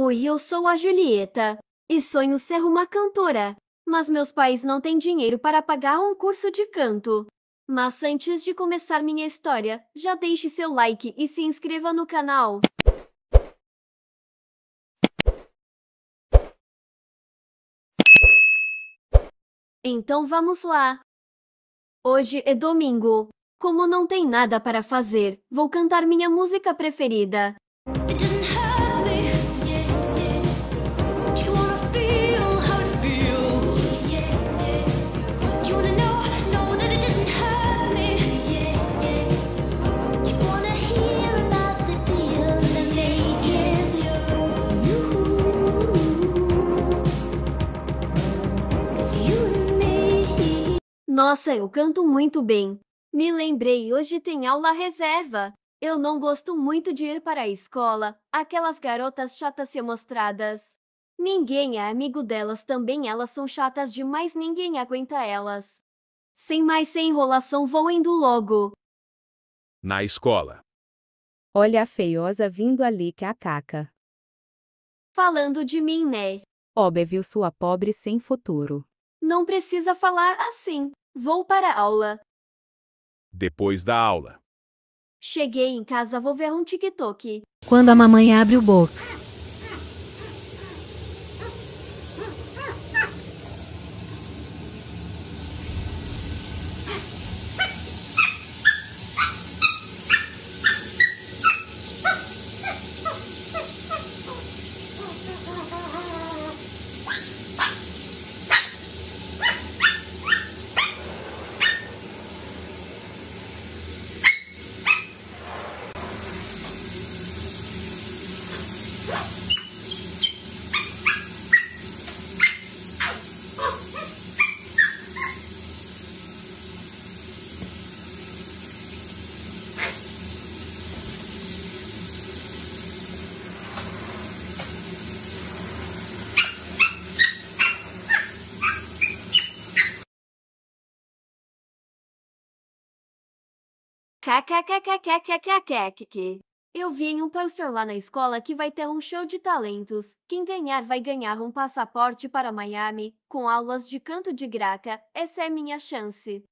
Oi, eu sou a Julieta. E sonho ser uma cantora. Mas meus pais não têm dinheiro para pagar um curso de canto. Mas antes de começar minha história, já deixe seu like e se inscreva no canal. Então vamos lá. Hoje é domingo. Como não tem nada para fazer, vou cantar minha música preferida. Nossa, eu canto muito bem. Me lembrei, hoje tem aula reserva. Eu não gosto muito de ir para a escola, aquelas garotas chatas se mostradas. Ninguém é amigo delas também, elas são chatas demais, ninguém aguenta elas. Sem mais sem enrolação, vou indo logo. Na escola. Olha a feiosa vindo ali que a caca. Falando de mim, né? Óbvio sua pobre sem futuro. Não precisa falar assim. Vou para a aula. Depois da aula. Cheguei em casa, vou ver um TikTok. Quando a mamãe abre o box. Kkkkkkkkkk. Eu vi em um poster lá na escola que vai ter um show de talentos. Quem ganhar vai ganhar um passaporte para Miami, com aulas de canto de graca. Essa é minha chance.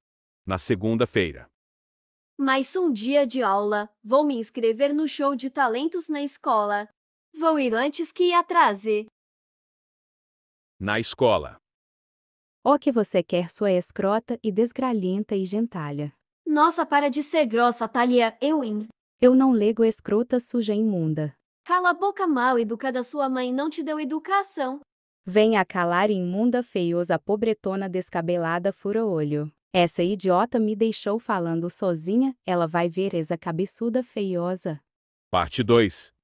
Na segunda-feira. Mais um dia de aula. Vou me inscrever no show de talentos na escola. Vou ir antes que atrase. Na escola. O que você quer sua escrota e desgralhenta e gentalha. Nossa, para de ser grossa, Thalia, eu em. Eu não lego escrota suja imunda. Cala a boca mal educada, sua mãe não te deu educação. Venha calar imunda feiosa pobretona descabelada fura-olho. Essa idiota me deixou falando sozinha, ela vai ver essa cabeçuda feiosa. Parte 2